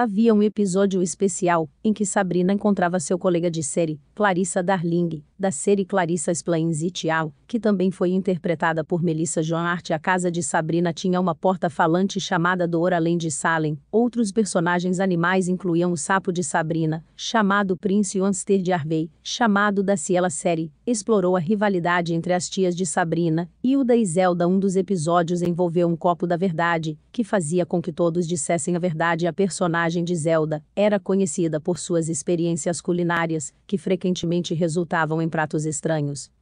havia um episódio especial em que Sabrina encontrava seu colega de série, Clarissa Darling, da série Clarissa Explains It All, que também foi interpretada por Melissa Joan Hart. A casa de Sabrina tinha uma porta falante chamada Dor Além de Salem. Outros personagens animais incluíam o sapo de Sabrina, chamado Prince Onster de Harvey, chamado da Ciela série, explorou a rivalidade entre as tias de Sabrina, e o Zelda. Um dos episódios envolveu um copo da verdade, que fazia com que todos dissessem a verdade a personagem personagem de Zelda era conhecida por suas experiências culinárias, que frequentemente resultavam em pratos estranhos.